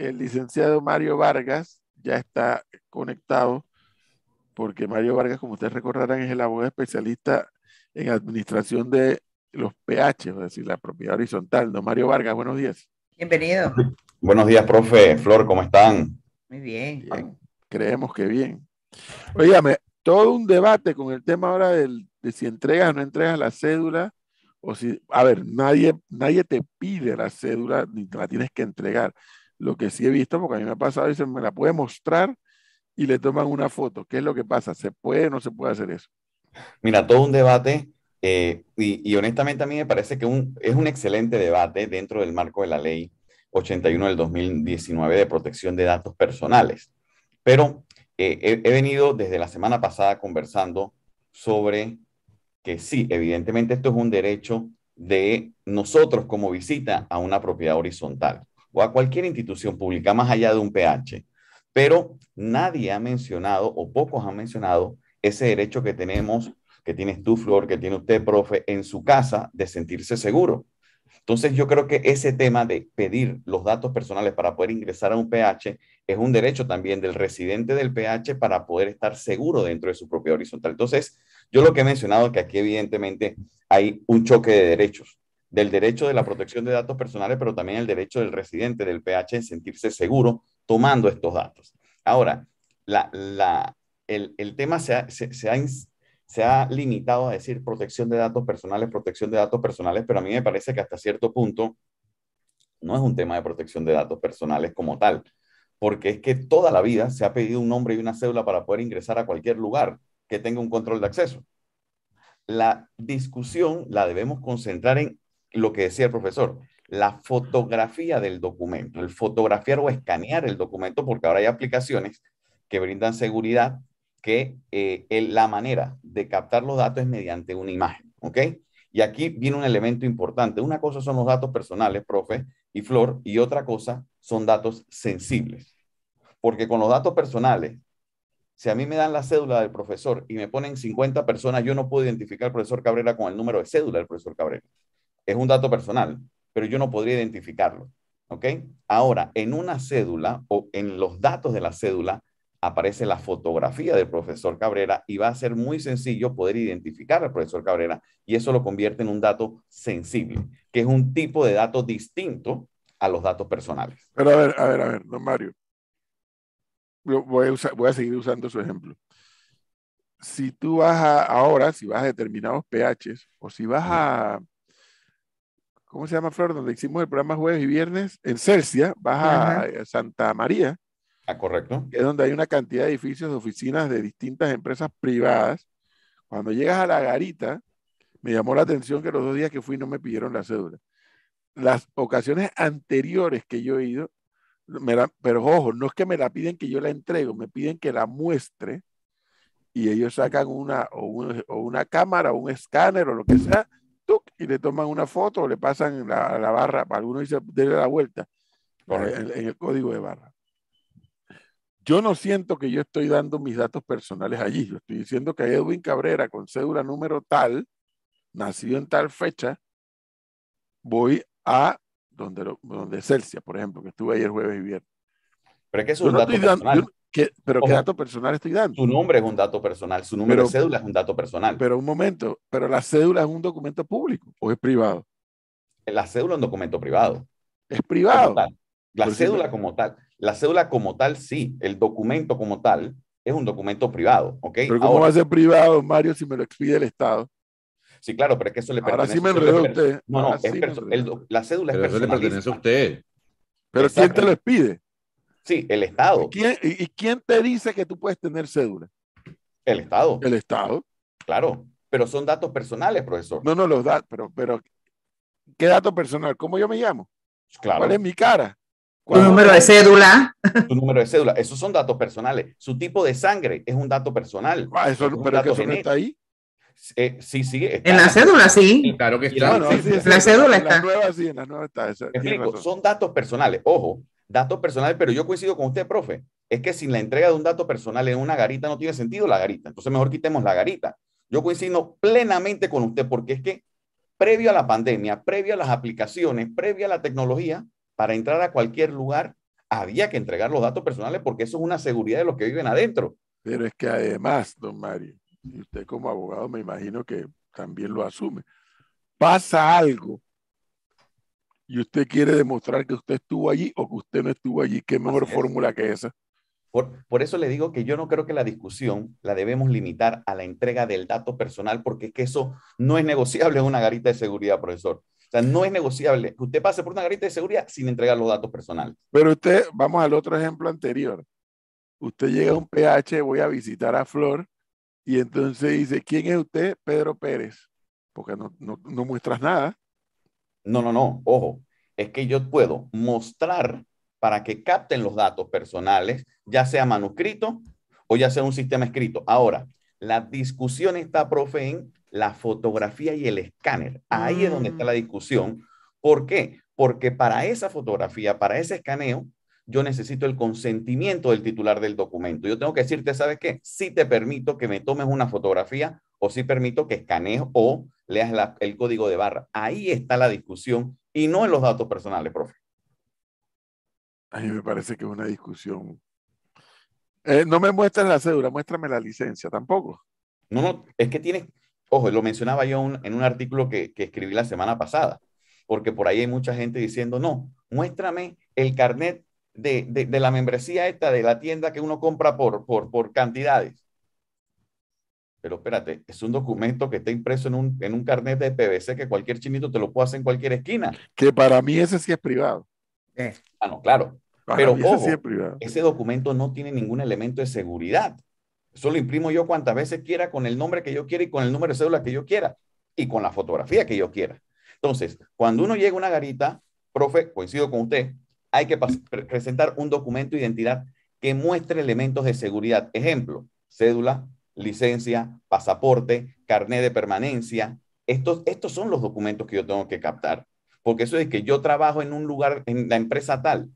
el licenciado Mario Vargas ya está conectado, porque Mario Vargas, como ustedes recordarán, es el abogado especialista en administración de los PH, es decir, la propiedad horizontal. Mario Vargas, buenos días. Bienvenido. Buenos días, profe. Flor, ¿cómo están? Muy bien. Creemos que bien. Oígame, todo un debate con el tema ahora de si entregas o no entregas la cédula o si, a ver, nadie, nadie te pide la cédula ni te la tienes que entregar. Lo que sí he visto, porque a mí me ha pasado, dicen, me la puede mostrar y le toman una foto. ¿Qué es lo que pasa? ¿Se puede o no se puede hacer eso? Mira, todo un debate eh, y, honestamente a mí me parece que es un excelente debate dentro del marco de la ley 81 del 2019 de protección de datos personales. Pero eh, he venido desde la semana pasada conversando sobre que sí, evidentemente esto es un derecho de nosotros como visita a una propiedad horizontal o a cualquier institución pública más allá de un PH. Pero nadie ha mencionado o pocos han mencionado ese derecho que tenemos, que tienes tú, Flor, que tiene usted, profe, en su casa de sentirse seguro. Entonces yo creo que ese tema de pedir los datos personales para poder ingresar a un PH es un derecho también del residente del PH para poder estar seguro dentro de su propia horizontal. Entonces, yo lo que he mencionado es que aquí evidentemente hay un choque de derechos del derecho de la protección de datos personales, pero también el derecho del residente del PH en sentirse seguro tomando estos datos. Ahora, el, tema se ha, se ha limitado a decir protección de datos personales, protección de datos personales, pero a mí me parece que hasta cierto punto no es un tema de protección de datos personales como tal, porque es que toda la vida se ha pedido un nombre y una cédula para poder ingresar a cualquier lugar que tenga un control de acceso. La discusión la debemos concentrar en lo que decía el profesor, la fotografía del documento, el fotografiar o escanear el documento, porque ahora hay aplicaciones que brindan seguridad, que eh, la manera de captar los datos es mediante una imagen, ¿ok? Y aquí viene un elemento importante. Una cosa son los datos personales, profe y Flor, y otra cosa son datos sensibles. Porque con los datos personales, si a mí me dan la cédula del profesor y me ponen 50 personas, yo no puedo identificar al profesor Cabrera con el número de cédula del profesor Cabrera. Es un dato personal, pero yo no podría identificarlo. ¿Ok? Ahora, en una cédula o en los datos de la cédula aparece la fotografía del profesor Cabrera y va a ser muy sencillo poder identificar al profesor Cabrera y eso lo convierte en un dato sensible, que es un tipo de dato distinto a los datos personales. Pero a ver, a ver, a ver, don Mario. Voy a, seguir usando su ejemplo. Si tú vas a, ahora, si vas a determinados pHs o si vas a, ¿cómo se llama, Flor? Donde hicimos el programa jueves y viernes, en Celsia, baja a eh, Santa María. Ah, correcto. Que es donde hay una cantidad de edificios, de oficinas de distintas empresas privadas. Cuando llegas a la garita, me llamó la atención que los dos días que fui no me pidieron la cédula. Las ocasiones anteriores que yo he ido, pero ojo, no es que me la piden que yo la entregue, me piden que la muestre y ellos sacan una, una cámara o un escáner o lo que sea y le toman una foto, le pasan la, la barra, algunos dicen, déle la vuelta en, el código de barra. Yo no siento que yo estoy dando mis datos personales allí. Yo estoy diciendo que Edwin Cabrera, con cédula número tal, nacido en tal fecha, voy a donde, donde Celsia, por ejemplo, que estuve ayer jueves y viernes. Pero es que eso ¿Pero qué dato personal estoy dando? Su nombre es un dato personal, su número de cédula es un dato personal. Pero un momento, pero la cédula es un documento público o es privado. La cédula es un documento privado. Es privado. La cédula como tal. La cédula como tal, sí. El documento como tal es un documento privado, Pero ¿cómo va a ser privado, Mario, si me lo expide el Estado? Sí, claro, pero es que eso le pertenece. Ahora sí me enredó usted. No, no, la cédula es personal. Eso le pertenece a usted. Pero si ¿quién te lo expide? Sí, el Estado. ¿Y quién, te dice que tú puedes tener cédula? El Estado. El Estado. Claro, pero son datos personales, profesor. No, no, los datos, pero, pero ¿qué dato personal? ¿Cómo yo me llamo? Claro. ¿Cuál es mi cara? Tu número de cédula. Tu número de cédula. Esos son datos personales. Su tipo de sangre es un dato personal. eso, pero está ahí. sí, sí. en la, cédula, sí. Claro que está. sí, la, cédula está. En la nueva sí, en la nueva está. explico, son datos personales. Ojo, datos personales, pero yo coincido con usted, profe, es que sin la entrega de un dato personal en una garita no tiene sentido la garita, entonces mejor quitemos la garita. Yo coincido plenamente con usted porque es que previo a la pandemia, previo a las aplicaciones, previo a la tecnología, para entrar a cualquier lugar había que entregar los datos personales porque eso es una seguridad de los que viven adentro. Pero es que además, don Mario, y usted como abogado me imagino que también lo asume, pasa algo y usted quiere demostrar que usted estuvo allí o que usted no estuvo allí. ¿Qué mejor fórmula que esa? Por, por, eso le digo que yo no creo que la discusión la debemos limitar a la entrega del dato personal, porque es que eso no es negociable en una garita de seguridad, profesor. O sea, no es negociable que usted pase por una garita de seguridad sin entregar los datos personales. Pero usted, vamos al otro ejemplo anterior. Usted llega a un PH, voy a visitar a Flor, y entonces dice, ¿quién es usted? Pedro Pérez, porque no, no, no muestras nada. No, no, no, ojo, es que yo puedo mostrar para que capten los datos personales, ya sea manuscrito o ya sea un sistema escrito. Ahora, la discusión está, profe, en la fotografía y el escáner. Ahí es donde está la mm. discusión. ¿Por qué? Porque para esa fotografía, para ese escaneo, yo necesito el consentimiento del titular del documento. Yo tengo que decirte, ¿sabes qué? Si te permito que me tomes una fotografía o si permito que escanees o leas el código de barra. Ahí está la discusión y no en los datos personales, profe. A mí me parece que es una discusión. Eh, no me muestras la cédula, muéstrame la licencia tampoco. No, no, es que tienes, ojo, lo mencionaba yo en un artículo que, escribí la semana pasada, porque por ahí hay mucha gente diciendo, no, muéstrame el carnet de, la membresía esta de la tienda que uno compra por, por, por cantidades. Pero espérate, es un documento que está impreso en un, carnet de PVC que cualquier chinito te lo puede hacer en cualquier esquina. Que para mí ese sí es privado. Ah, no, claro. Pero ese, sí ese documento no tiene ningún elemento de seguridad. Solo imprimo yo cuantas veces quiera, con el nombre que yo quiera y con el número de cédula que yo quiera y con la fotografía que yo quiera. Entonces, cuando uno llega a una garita, profe, coincido con usted, hay que presentar un documento de identidad que muestre elementos de seguridad. Ejemplo, cédula, licencia, pasaporte, carnet de permanencia. Estos, estos son los documentos que yo tengo que captar, porque eso es que yo trabajo en un lugar, en la empresa tal.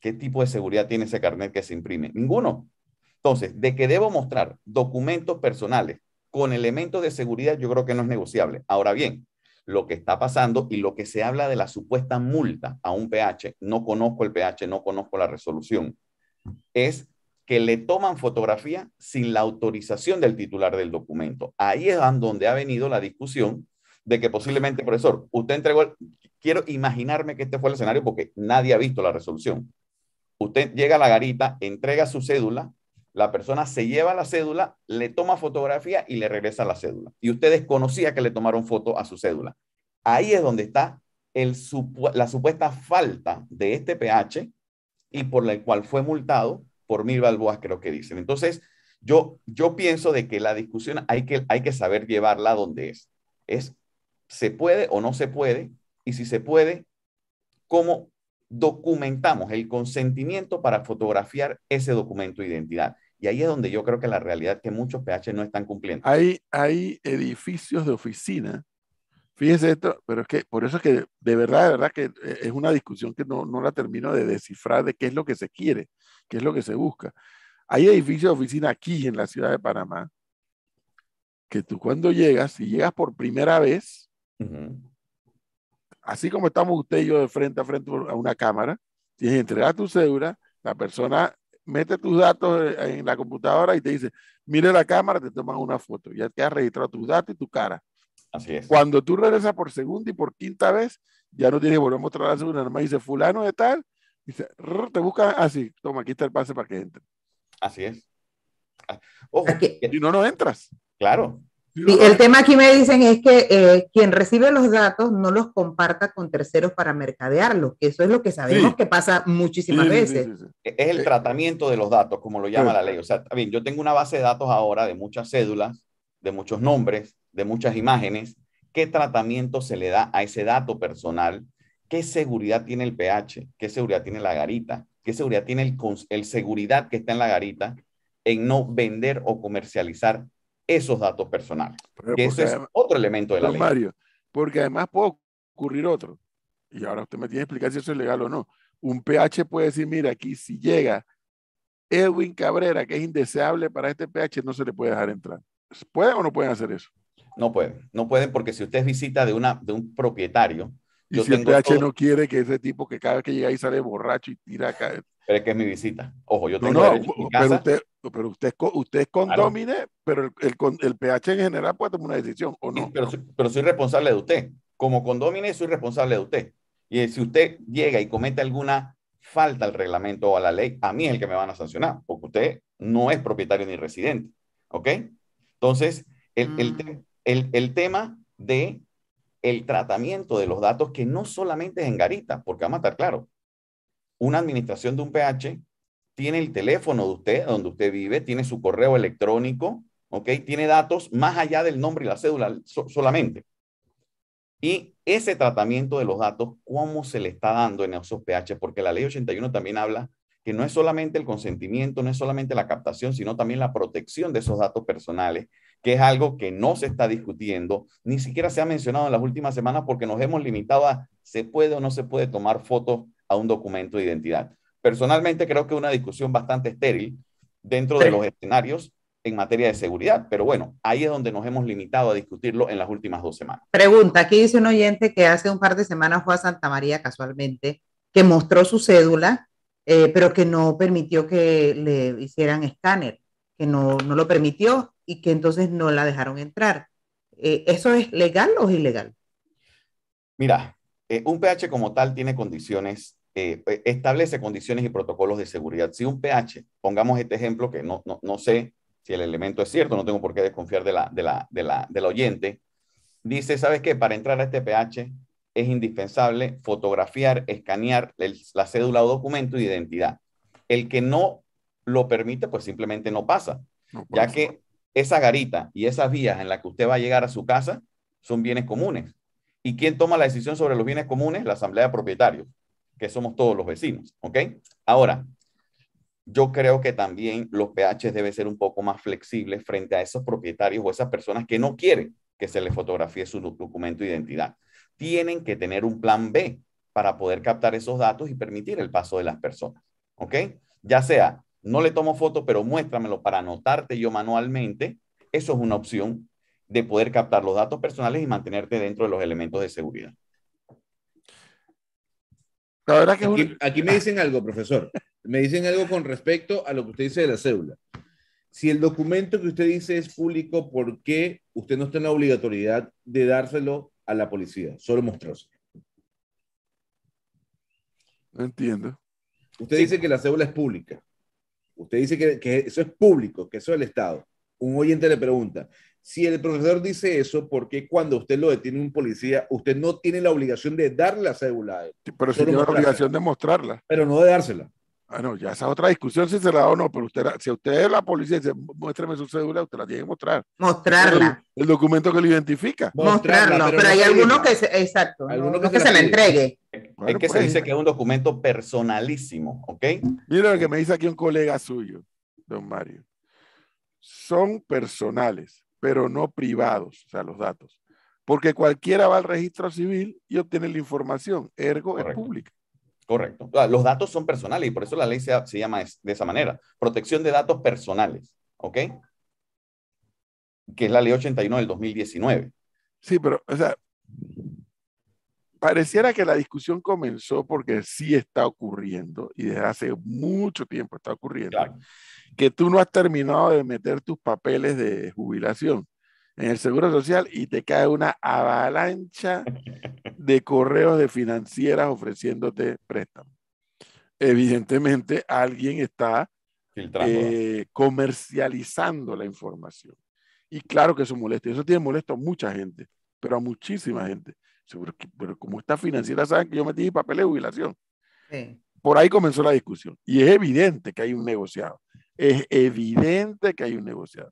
¿Qué tipo de seguridad tiene ese carnet que se imprime? Ninguno. Entonces, de que debo mostrar documentos personales con elementos de seguridad, yo creo que no es negociable. Ahora bien, lo que está pasando y lo que se habla de la supuesta multa a un PH, no conozco el PH, no conozco la resolución, es que le toman fotografía sin la autorización del titular del documento. Ahí es donde ha venido la discusión de que posiblemente, profesor, usted entregó, quiero imaginarme que este fue el escenario porque nadie ha visto la resolución. Usted llega a la garita, entrega su cédula, la persona se lleva la cédula, le toma fotografía y le regresa la cédula. Y usted desconocía que le tomaron foto a su cédula. Ahí es donde está el, la supuesta falta de este PH y por la cual fue multado por mil balboas, creo que dicen. Entonces, yo, yo pienso de que la discusión hay que, hay que saber llevarla donde es. Es, ¿se puede o no se puede? Y si se puede, ¿cómo documentamos el consentimiento para fotografiar ese documento de identidad? Y ahí es donde yo creo que la realidad es que muchos PH no están cumpliendo. Hay, hay edificios de oficina. Fíjese esto, pero es que por eso es que de verdad, de verdad que eh, es una discusión que no, no la termino de descifrar de qué es lo que se quiere. ¿Qué es lo que se busca. Hay edificios de oficina aquí en la ciudad de Panamá que tú cuando llegas, si llegas por primera vez, así como estamos usted y yo de frente a frente a una cámara, tienes que entregar tu cédula, la persona mete tus datos en la computadora y te dice, mire la cámara, te toman una foto, ya te has registrado tus datos y tu cara. Así es. Cuando tú regresas por segunda y por quinta vez, ya no tienes que volver a mostrar la cédula, nomás dice fulano de tal, Dice, te busca así. Toma, aquí está el pase para que entre. Así es. y ah, no, no entras. Claro. el tema aquí me dicen es que eh, quien recibe los datos no los comparta con terceros para mercadearlos, que eso es lo que sabemos que pasa muchísimas veces. es el eh. tratamiento de los datos, como lo llama la ley. O sea, bien, yo tengo una base de datos ahora de muchas cédulas, de muchos nombres, de muchas imágenes. ¿Qué tratamiento se le da a ese dato personal? ¿Qué seguridad tiene el pH? ¿Qué seguridad tiene la garita? ¿Qué seguridad tiene el, seguridad que está en la garita en no vender o comercializar esos datos personales? ese es otro elemento de la ley. porque además puede ocurrir otro. Y ahora usted me tiene que explicar si eso es legal o no. Un pH puede decir, mira, aquí si llega Edwin Cabrera, que es indeseable para este pH, no se le puede dejar entrar. ¿Pueden o no pueden hacer eso? No pueden, no pueden porque si usted visita de, una, de un propietario, y si el PH no quiere que ese tipo que cada vez que llega ahí sale borracho y tira acá. Pero es que es mi visita. Ojo, yo tengo. No, no pero, Usted, pero usted, es condómine, pero el, el, PH en general puede tomar una decisión, ¿o no? pero, pero soy responsable de usted. Como condómine, soy responsable de usted. Y si usted llega y comete alguna falta al reglamento o a la ley, a mí es el que me van a sancionar, porque usted no es propietario ni residente. ¿Ok? Entonces, el, el mm. tema de el tratamiento de los datos que no solamente es en Garita, porque vamos a estar claro, una administración de un PH tiene el teléfono de usted, donde usted vive, tiene su correo electrónico, ¿ok? Tiene datos más allá del nombre y la cédula solamente. Y ese tratamiento de los datos, ¿cómo se le está dando en esos PH? Porque la ley 81 también habla que no es solamente el consentimiento, no es solamente la captación, sino también la protección de esos datos personales que es algo que no se está discutiendo, ni siquiera se ha mencionado en las últimas semanas porque nos hemos limitado a se puede o no se puede tomar fotos a un documento de identidad. Personalmente creo que es una discusión bastante estéril dentro de los escenarios en materia de seguridad, pero bueno, ahí es donde nos hemos limitado a discutirlo en las últimas dos semanas. Pregunta, aquí dice un oyente que hace un par de semanas fue a Santa María casualmente, que mostró su cédula, eh, pero que no permitió que le hicieran escáner que no, lo permitió y que entonces no la dejaron entrar. Eh, ¿Eso es legal o ilegal? Mira, eh, un PH como tal tiene condiciones, eh, establece condiciones y protocolos de seguridad. Si un PH, pongamos este ejemplo que no, sé si el elemento es cierto, no tengo por qué desconfiar de la, de la, de la, del oyente, dice, ¿sabes qué? Para entrar a este PH es indispensable fotografiar, escanear la cédula o documento de identidad. El que no lo permite, pues simplemente no pasa, ya que esa garita y esas vías en las que usted va a llegar a su casa son bienes comunes. ¿Y quién toma la decisión sobre los bienes comunes? La asamblea de propietarios, que somos todos los vecinos, ¿ok? Ahora, yo creo que también los PHs deben ser un poco más flexibles frente a esos propietarios o esas personas que no quieren que se les fotografíe su documento de identidad. Tienen que tener un plan B para poder captar esos datos y permitir el paso de las personas, ¿ok? Ya sea no le tomo foto, pero muéstramelo para anotarte yo manualmente, eso es una opción de poder captar los datos personales y mantenerte dentro de los elementos de seguridad. La verdad que aquí, me dicen algo, profesor. Me dicen algo con respecto a lo que usted dice de la cédula. Si el documento que usted dice es público, ¿por qué usted no está en la obligatoriedad de dárselo a la policía? Solo mostróse. No entiendo. Usted dice que la cédula es pública usted dice que, eso es público, que eso es el Estado. Un oyente le pregunta, si el profesor dice eso, ¿por qué cuando usted lo detiene un policía, usted no tiene la obligación de darle la cédula pero sí tiene la obligación de mostrarla. Pero no de dársela. Bueno, ah, ya esa otra discusión si se la da o no, pero usted, si usted es la policía y dice, muéstreme su cédula, usted la tiene que mostrar. Mostrarla. El, documento que lo identifica. Mostrarla, pero, hay algunos que, se, exacto, algunos que, se, la entregue. es que se dice que es un documento personalísimo, ¿ok? Mira lo que me dice aquí un colega suyo, don Mario. Son personales, pero no privados, o sea, los datos. Porque cualquiera va al registro civil y obtiene la información, ergo es pública. Correcto. Los datos son personales y por eso la ley se, llama de esa manera. Protección de datos personales, ¿ok? Que es la ley 81 del 2019. Sí, pero, o sea, pareciera que la discusión comenzó porque sí está ocurriendo y desde hace mucho tiempo está ocurriendo, que tú no has terminado de meter tus papeles de jubilación en el Seguro Social y te cae una avalancha de correos de financieras ofreciéndote préstamos. Evidentemente, alguien está eh, comercializando la información. Y claro que eso molesta. Eso tiene molesto a mucha gente, pero a muchísima gente. Pero, como está financiera, saben que yo metí papel de jubilación. Por ahí comenzó la discusión. Y es evidente que hay un negociado. Es evidente que hay un negociado.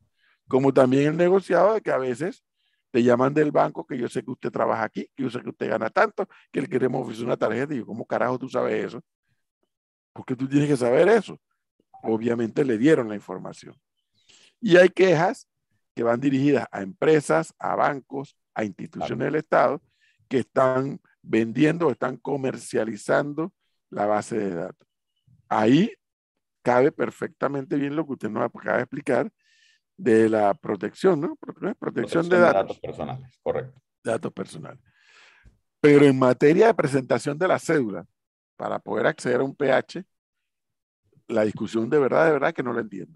Como también el negociado de que a veces te llaman del banco que yo sé que usted trabaja aquí, que yo sé que usted gana tanto, que le queremos ofrecer una tarjeta. Y yo, ¿cómo carajo tú sabes eso? Porque tú tienes que saber eso. Obviamente le dieron la información. Y hay quejas que van dirigidas a empresas, a bancos, a instituciones del Estado que están vendiendo o están comercializando la base de datos. Ahí cabe perfectamente bien lo que usted nos acaba de explicar de la protección, ¿no? Protección, de, datos. personales, correcto. Datos personales. Pero en materia de presentación de la cédula, para poder acceder a un PH, la discusión de verdad, de verdad que no la entiendo.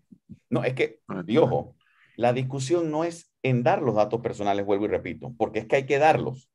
No, es que, no y ojo, la discusión no es en dar los datos personales, vuelvo y repito, porque es que hay que darlos.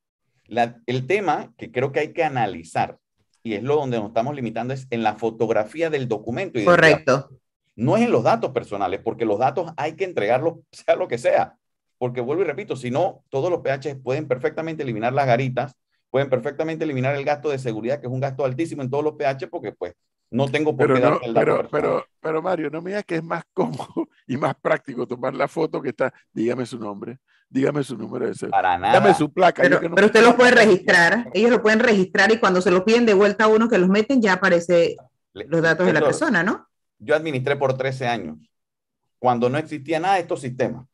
el tema que creo que hay que analizar, y es lo donde nos estamos limitando, es en la fotografía del documento. Correcto. No es en los datos personales, porque los datos hay que entregarlos, sea lo que sea. Porque vuelvo y repito, si no, todos los PH pueden perfectamente eliminar las garitas, pueden perfectamente eliminar el gasto de seguridad, que es un gasto altísimo en todos los PH, porque pues no tengo por qué el dato. Pero, pero, Mario, no me digas que es más cómodo y más práctico tomar la foto que está, dígame su nombre, dígame su número de celular. Para Dígame su placa. Pero, usted lo puede registrar, ellos lo pueden registrar y cuando se lo piden de vuelta a uno que los meten ya aparece los datos de la persona, ¿no? yo administré por 13 años, cuando no existía nada de estos sistemas,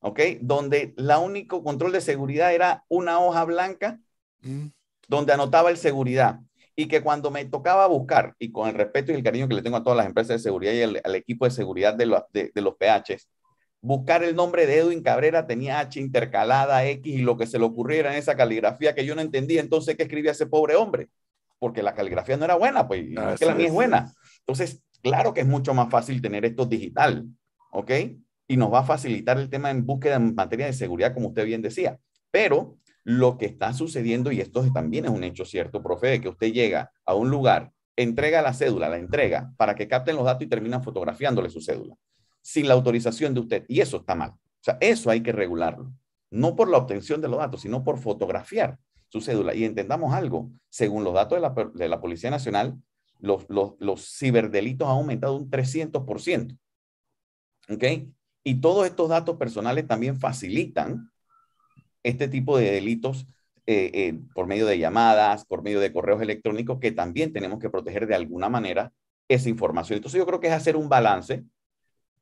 ¿ok? Donde la único control de seguridad era una hoja blanca mm. donde anotaba el seguridad y que cuando me tocaba buscar, y con el respeto y el cariño que le tengo a todas las empresas de seguridad y al equipo de seguridad de, de, los PHs, buscar el nombre de Edwin Cabrera tenía H intercalada, X y lo que se le ocurriera en esa caligrafía que yo no entendía, entonces, ¿qué escribía ese pobre hombre? Porque la caligrafía no era buena, pues, es que la mía es buena. Entonces, Claro que es mucho más fácil tener esto digital, ¿ok? Y nos va a facilitar el tema en búsqueda en materia de seguridad, como usted bien decía. Pero lo que está sucediendo, y esto también es un hecho cierto, profe, que usted llega a un lugar, entrega la cédula, la entrega para que capten los datos y terminan fotografiándole su cédula, sin la autorización de usted. Y eso está mal. O sea, eso hay que regularlo. No por la obtención de los datos, sino por fotografiar su cédula. Y entendamos algo, según los datos de la, de la Policía Nacional, los, ciberdelitos han aumentado un 300%. ¿Ok? Y todos estos datos personales también facilitan este tipo de delitos eh, eh, por medio de llamadas, por medio de correos electrónicos, que también tenemos que proteger de alguna manera esa información. Entonces yo creo que es hacer un balance,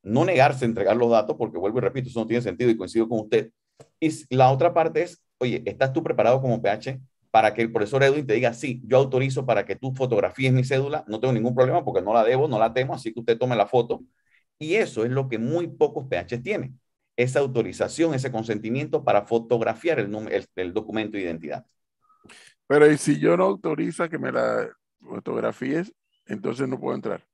no negarse a entregar los datos, porque vuelvo y repito, eso no tiene sentido y coincido con usted. Y la otra parte es, oye, ¿estás tú preparado como PH para que el profesor Edwin te diga, sí, yo autorizo para que tú fotografíes mi cédula, no tengo ningún problema porque no la debo, no la temo, así que usted tome la foto. Y eso es lo que muy pocos PH tienen, esa autorización, ese consentimiento para fotografiar el, el documento de identidad. Pero ¿y si yo no autoriza que me la fotografíes, entonces no puedo entrar?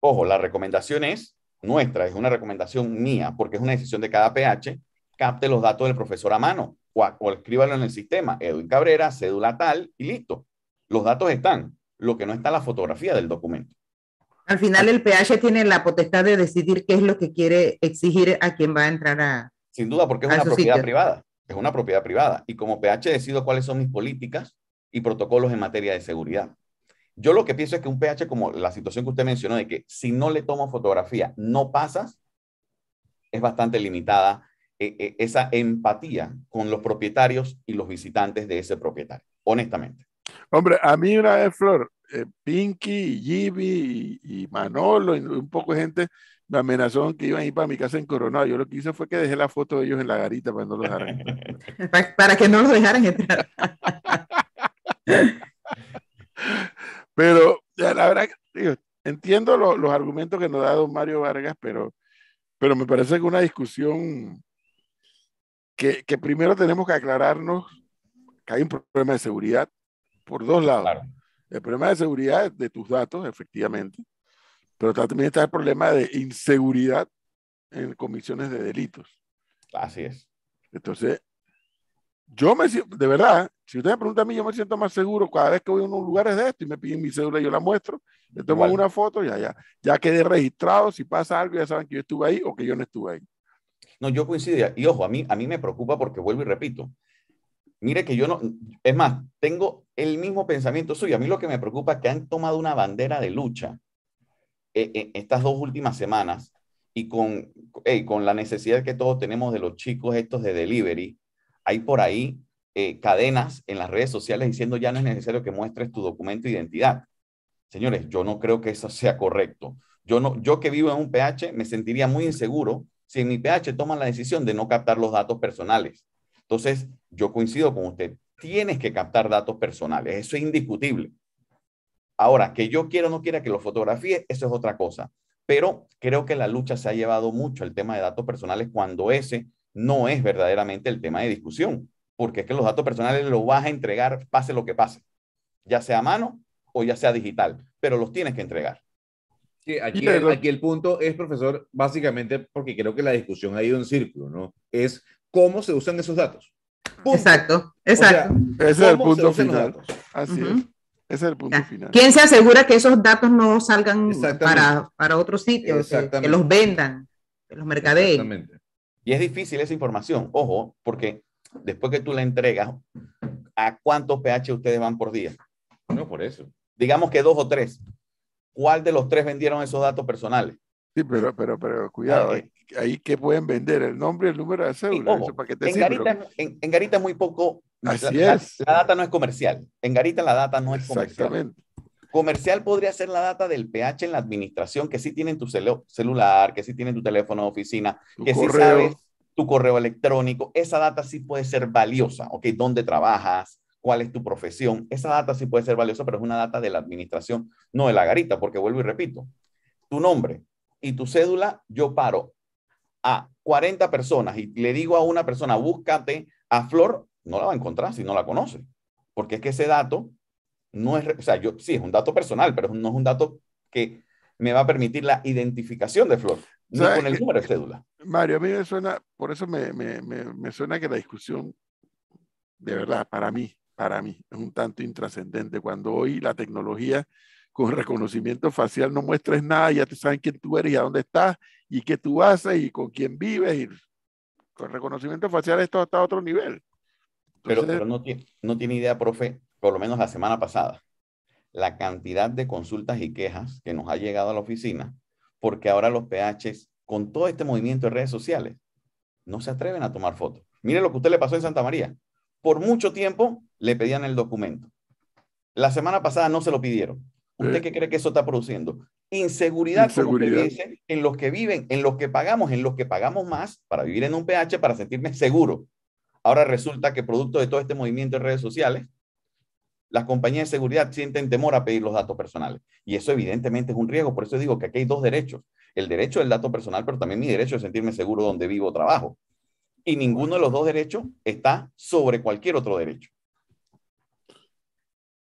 Ojo, la recomendación es nuestra, es una recomendación mía, porque es una decisión de cada PH, capte los datos del profesor a mano o, escríbalo en el sistema, Edwin Cabrera, cédula tal y listo. Los datos están, lo que no está la fotografía del documento. Al final el PH tiene la potestad de decidir qué es lo que quiere exigir a quien va a entrar a... Sin duda, porque es una propiedad privada, es una propiedad privada. Y como PH decido cuáles son mis políticas y protocolos en materia de seguridad. Yo lo que pienso es que un PH, como la situación que usted mencionó, de que si no le tomo fotografía, no pasas, es bastante limitada e, e, esa empatía con los propietarios y los visitantes de ese propietario, honestamente. Hombre, a mí una vez, Flor, eh, Pinky, Jibby y, y, Manolo y un poco de gente me amenazaron que iban a ir para mi casa en Coronado. Yo lo que hice fue que dejé la foto de ellos en la garita para no los dejaran entrar. para, que no los dejaran entrar. pero la verdad, entiendo los argumentos que nos ha dado Mario Vargas, pero, pero me parece que una discusión que, primero tenemos que aclararnos que hay un problema de seguridad por dos lados. El problema de seguridad de tus datos, efectivamente, pero también está el problema de inseguridad en comisiones de delitos. Así es. Entonces, yo me siento, de verdad, si usted me pregunta a mí, yo me siento más seguro cada vez que voy a unos lugares de esto y me piden mi cédula, yo la muestro, le tomo una foto y ya, ya, ya quedé registrado, si pasa algo ya saben que yo estuve ahí o que yo no estuve ahí. No, yo coincido. Y ojo, a mí, a mí me preocupa porque vuelvo y repito. Mire que yo no, es más, tengo el mismo pensamiento suyo. A mí lo que me preocupa es que han tomado una bandera de lucha eh, eh, estas dos últimas semanas y con, con la necesidad que todos tenemos de los chicos estos de delivery, hay por ahí eh, cadenas en las redes sociales diciendo ya no es necesario que muestres tu documento de identidad. Señores, yo no creo que eso sea correcto. Yo, no, yo que vivo en un PH me sentiría muy inseguro si en PH toman la decisión de no captar los datos personales. Entonces, yo coincido con usted, tienes que captar datos personales, eso es indiscutible. Ahora, que yo quiera o no quiera que lo fotografíe, eso es otra cosa. Pero creo que la lucha se ha llevado mucho al tema de datos personales cuando ese no es verdaderamente el tema de discusión, porque es que los datos personales los vas a entregar pase lo que pase, ya sea a mano o ya sea digital, pero los tienes que entregar aquí, el, aquí el punto es, profesor, básicamente porque creo que la discusión ha ido en círculo, ¿no? Es cómo se usan esos datos. Exacto, exacto. Ese es el punto final. Así es. el punto final. ¿Quién se asegura que esos datos no salgan para, para otro sitio? Que, los vendan, que los mercadeen. Exactamente. Y es difícil esa información, ojo, porque después que tú la entregas, ¿a cuántos pH ustedes van por día? No, por eso. Digamos que dos o tres cuál de los tres vendieron esos datos personales. Sí, pero, pero, pero ah, cuidado, ahí, qué que pueden vender el nombre el número de cédula. en, Garita, en, es muy poco. Así la, es. La, data no es comercial. En Garita la data no es comercial. Exactamente. Comercial podría ser la data del pH en la administración, que sí tienen tu celular, que sí tienen tu teléfono de oficina, que sí sabes tu correo electrónico. Esa data sí puede ser valiosa, ¿ok? ¿Dónde trabajas? cuál es tu profesión. Esa data sí puede ser valiosa, pero es una data de la administración, no de la garita, porque vuelvo y repito, tu nombre y tu cédula, yo paro a 40 personas y le digo a una persona, búscate a Flor, no la va a encontrar si no la conoce, porque es que ese dato no es, o sea, yo sí es un dato personal, pero no es un dato que me va a permitir la identificación de Flor, no con el número de cédula. Mario, a mí me suena, por eso me suena que la discusión, de verdad, para mí, para mí. Es un tanto intrascendente. Cuando hoy la tecnología con reconocimiento facial no muestres nada, ya te saben quién tú eres y a dónde estás y qué tú haces y con quién vives. Y con reconocimiento facial esto está a otro nivel. pero, pero no, tiene, no tiene idea, profe, por lo menos la semana pasada, la cantidad de consultas y quejas que nos ha llegado a la oficina, porque ahora los PHs, con todo este movimiento de redes sociales, no se atreven a tomar fotos. Mire lo que usted le pasó en Santa María. Por mucho tiempo le pedían el documento. La semana pasada no se lo pidieron. ¿Usted eh. qué cree que eso está produciendo? Inseguridad, en los que viven, en los que pagamos, en los que pagamos más para vivir en un PH, para sentirme seguro. Ahora resulta que producto de todo este movimiento en redes sociales, las compañías de seguridad sienten temor a pedir los datos personales. Y eso evidentemente es un riesgo. Por eso digo que aquí hay dos derechos. El derecho del dato personal, pero también mi derecho de sentirme seguro donde vivo o trabajo. Y ninguno de los dos derechos está sobre cualquier otro derecho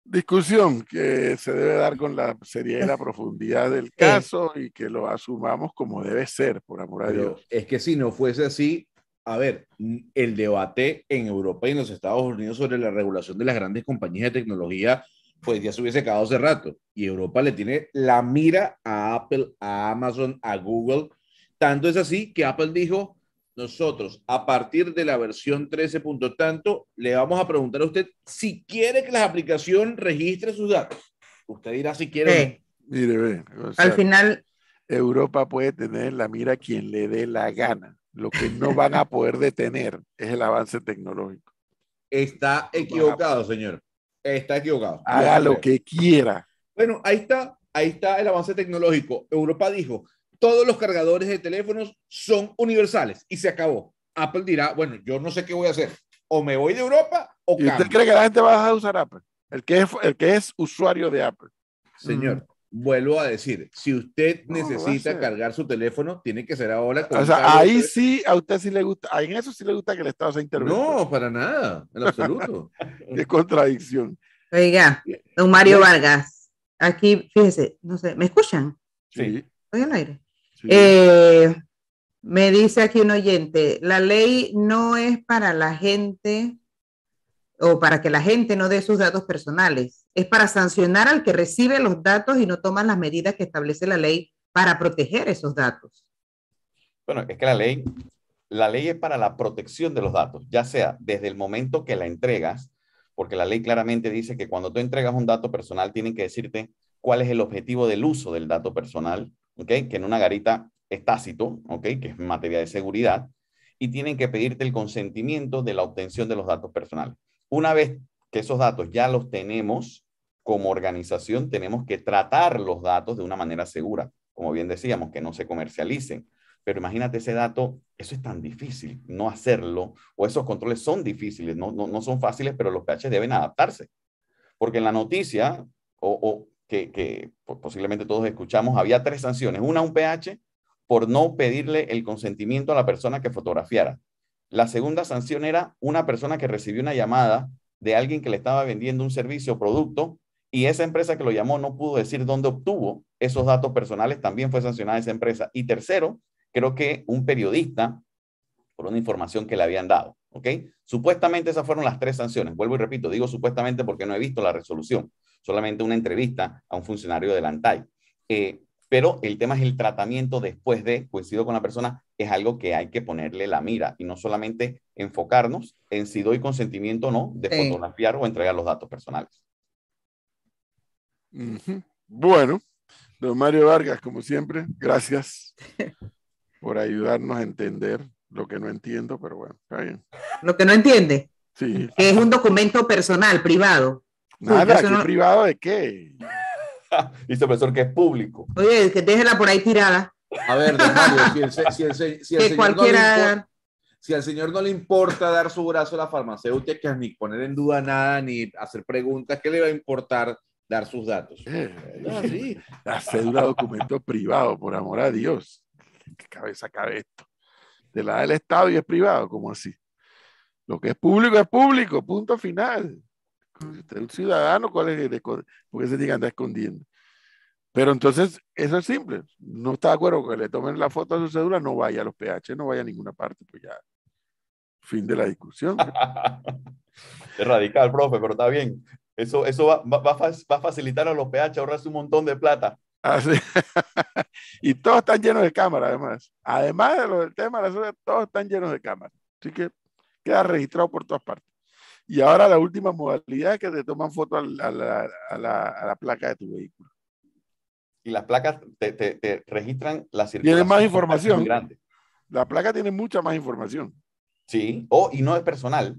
discusión que se debe dar con la seriedad y la profundidad del eh. caso y que lo asumamos como debe ser, por amor a Dios. Es que si no fuese así, a ver, el debate en Europa y en los Estados Unidos sobre la regulación de las grandes compañías de tecnología, pues ya se hubiese acabado hace rato. Y Europa le tiene la mira a Apple, a Amazon, a Google. Tanto es así que Apple dijo, nosotros, a partir de la versión 13. tanto, le vamos a preguntar a usted si quiere que la aplicación registre sus datos. Usted dirá si quiere. Mire, Al final. Europa puede tener la mira quien le dé la gana. Lo que no van a poder detener es el avance tecnológico. Está equivocado, señor. Está equivocado. Haga lo que quiera. Bueno, ahí está, ahí está el avance tecnológico. Europa dijo, todos los cargadores de teléfonos son universales y se acabó. Apple dirá, bueno, yo no sé qué voy a hacer. O me voy de Europa o ¿Y ¿Usted cree que la gente va a dejar de usar Apple? El que es, usuario de Apple. Señor, mm. vuelvo a decir, si usted necesita cargar su teléfono, tiene que ser ahora. o sea, ahí sí, a usted sí le gusta, ahí en eso sí le gusta que el Estado se intervenga. No, para nada, en absoluto. qué contradicción. Oiga, don Mario Vargas, aquí, fíjese, no sé, ¿me escuchan? Sí. Estoy en aire. Eh, me dice aquí un oyente, la ley no es para la gente o para que la gente no dé sus datos personales, es para sancionar al que recibe los datos y no toma las medidas que establece la ley para proteger esos datos. Bueno, es que la ley, la ley es para la protección de los datos, ya sea desde el momento que la entregas, porque la ley claramente dice que cuando tú entregas un dato personal tienen que decirte cuál es el objetivo del uso del dato personal, que en una garita es tácito, Que es materia de seguridad, y tienen que pedirte el consentimiento de la obtención de los datos personales. Una vez que esos datos ya los tenemos como organización, tenemos que tratar los datos de una manera segura, como bien decíamos, que no se comercialicen. Pero imagínate ese dato, eso es tan difícil, no hacerlo, o esos controles son difíciles, no, no, son fáciles, pero los PH deben adaptarse. Porque en la noticia, o, o que, posiblemente todos escuchamos, había tres sanciones. Una, un PH por no pedirle el consentimiento a la persona que fotografiara. La segunda sanción era una persona que recibió una llamada de alguien que le estaba vendiendo un servicio o producto y esa empresa que lo llamó no pudo decir dónde obtuvo esos datos personales, también fue sancionada esa empresa. Y tercero, creo que un periodista por una información que le habían dado, ¿ok? Supuestamente esas fueron las tres sanciones. Vuelvo y repito, digo supuestamente porque no he visto la resolución solamente una entrevista a un funcionario de la eh, pero el tema es el tratamiento después de, coincido con la persona, es algo que hay que ponerle la mira y no solamente enfocarnos en si doy consentimiento o no de fotografiar o entregar los datos personales. Bueno, don Mario Vargas, como siempre, gracias por ayudarnos a entender lo que no entiendo, pero bueno, está Lo que no entiende. Sí. Que es un documento personal, privado. Nada, que privado de qué. Dice profesor que es público. Oye, que déjela por ahí tirada. A ver, si el, señor al señor no le importa dar su brazo a la farmacéutica ni poner en duda nada, ni hacer preguntas, ¿qué le va a importar dar sus datos? Hacer eh, ah, eh, un documento privado, por amor a Dios. ¿Qué cabeza cabe esto? De la del Estado y es privado, ¿cómo así? Lo que es público es público, punto final. El pues, este, ciudadano, ¿cuál es Porque se diga anda escondiendo. Pero entonces, eso es simple. No está de acuerdo que le tomen la foto a su cédula, no vaya a los PH, no vaya a ninguna parte, pues ya. Fin de la discusión. es radical, profe, pero está bien. Eso, eso va, va, va a facilitar a los PH ahorrarse un montón de plata. Así. Ah, y todos están llenos de cámaras, además. Además de lo del tema todos están llenos de cámaras. Así que queda registrado por todas partes. Y ahora la última modalidad es que te toman foto a la, placa de tu vehículo. Y las placas te, registran la circulación. Tiene más información. La placa tiene mucha más información. Sí, y no es personal.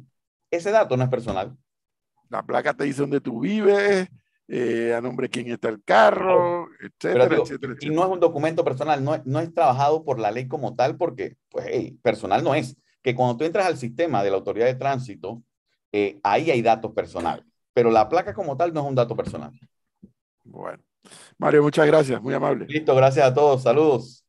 Ese dato no es personal. La placa te dice dónde tú vives, eh, a nombre de quién está el carro, etcétera, etcétera, Y no es un documento personal, no, no es trabajado por la ley como tal, porque, pues, personal no es. Que cuando tú entras al sistema de la autoridad de tránsito, eh, ahí hay datos personales. Pero la placa como tal no es un dato personal. Bueno. Mario, muchas gracias, muy amable. Listo, gracias a todos, saludos.